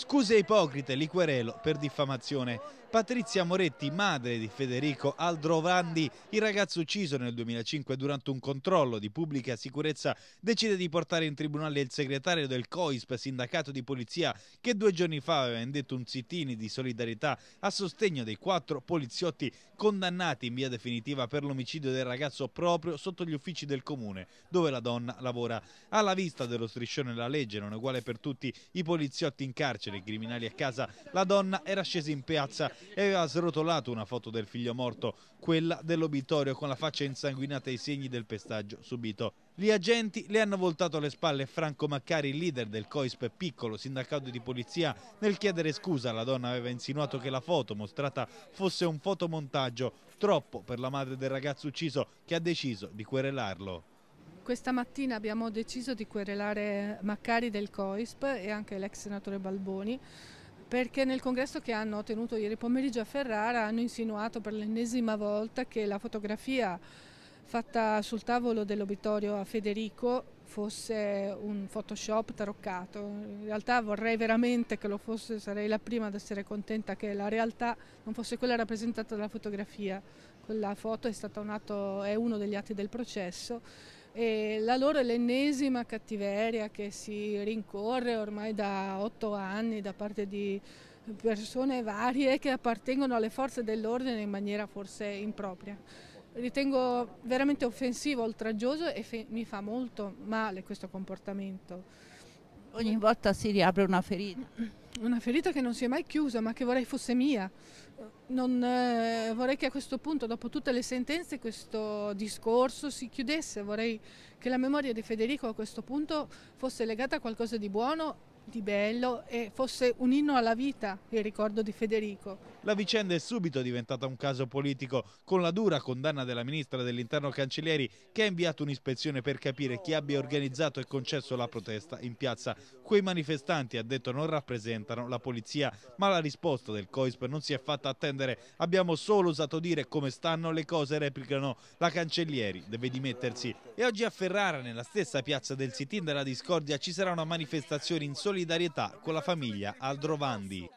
Scuse ipocrite, li querelo per diffamazione. Patrizia Moretti, madre di Federico Aldrovandi, il ragazzo ucciso nel 2005 durante un controllo di pubblica sicurezza, decide di portare in tribunale il segretario del COISP, sindacato di polizia, che due giorni fa aveva indetto un sit di solidarietà a sostegno dei quattro poliziotti condannati in via definitiva per l'omicidio del ragazzo proprio sotto gli uffici del comune, dove la donna lavora. Alla vista dello striscione la legge non è uguale per tutti i poliziotti in carcere cacciare i criminali a casa, la donna era scesa in piazza e aveva srotolato una foto del figlio morto, quella dell'obitorio con la faccia insanguinata e i segni del pestaggio subito. Gli agenti le hanno voltato le spalle Franco Maccari, leader del COISP piccolo sindacato di polizia, nel chiedere scusa la donna aveva insinuato che la foto mostrata fosse un fotomontaggio, troppo per la madre del ragazzo ucciso che ha deciso di querelarlo. Questa mattina abbiamo deciso di querelare Maccari del COISP e anche l'ex senatore Balboni perché nel congresso che hanno tenuto ieri pomeriggio a Ferrara hanno insinuato per l'ennesima volta che la fotografia fatta sul tavolo dell'obitorio a Federico fosse un Photoshop taroccato. In realtà vorrei veramente che lo fosse, sarei la prima ad essere contenta che la realtà non fosse quella rappresentata dalla fotografia. Quella foto è, un atto, è uno degli atti del processo e la loro è l'ennesima cattiveria che si rincorre ormai da otto anni da parte di persone varie che appartengono alle forze dell'ordine in maniera forse impropria. Ritengo veramente offensivo, oltraggioso e mi fa molto male questo comportamento. Ogni volta si riapre una ferita. Una ferita che non si è mai chiusa, ma che vorrei fosse mia. Non, eh, vorrei che a questo punto, dopo tutte le sentenze, questo discorso si chiudesse. Vorrei che la memoria di Federico a questo punto fosse legata a qualcosa di buono di bello e fosse un inno alla vita il ricordo di Federico. La vicenda è subito diventata un caso politico, con la dura condanna della ministra dell'interno Cancellieri che ha inviato un'ispezione per capire chi abbia organizzato e concesso la protesta in piazza. Quei manifestanti, ha detto, non rappresentano la polizia, ma la risposta del COISP non si è fatta attendere. Abbiamo solo usato dire come stanno le cose, replicano. La Cancellieri deve dimettersi. E oggi a Ferrara, nella stessa piazza del Sitin della Discordia, ci sarà una manifestazione in solidarietà solidarietà con la famiglia Aldrovandi.